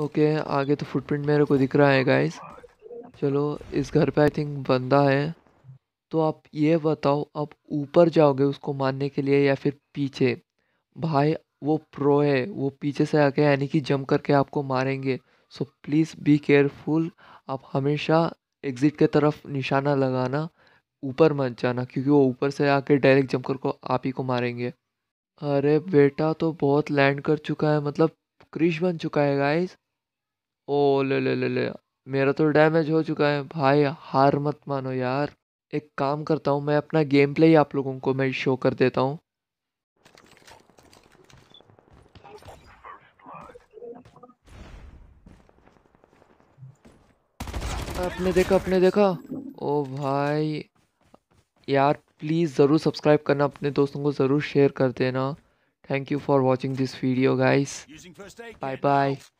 okay आगे तो footprint मेरे को दिख रहा है गाइस चलो इस घर पे आई थिंक बंदा है तो आप ये बताओ आप ऊपर जाओगे उसको मारने के लिए या फिर पीछे भाई वो प्रो है वो पीछे से आके यानी कि जम करके आपको मारेंगे सो प्लीज़ बी केयरफुल आप हमेशा एग्ज़िट के तरफ निशाना लगाना ऊपर मत जाना क्योंकि वो ऊपर से आके डायरेक्ट जम कर को आप ही को मारेंगे अरे बेटा तो बहुत लैंड कर चुका है मतलब क्रिश बन चुका है गाइज़ ओ ले ले ले ले मेरा तो डैमेज हो चुका है भाई हार मत मानो यार एक काम करता हूँ मैं अपना गेम प्ले ही आप लोगों को मैं शो कर देता हूँ आपने देखा आपने देखा ओ भाई यार प्लीज़ ज़रूर सब्सक्राइब करना अपने दोस्तों को ज़रूर शेयर कर देना thank you for watching this video guys bye bye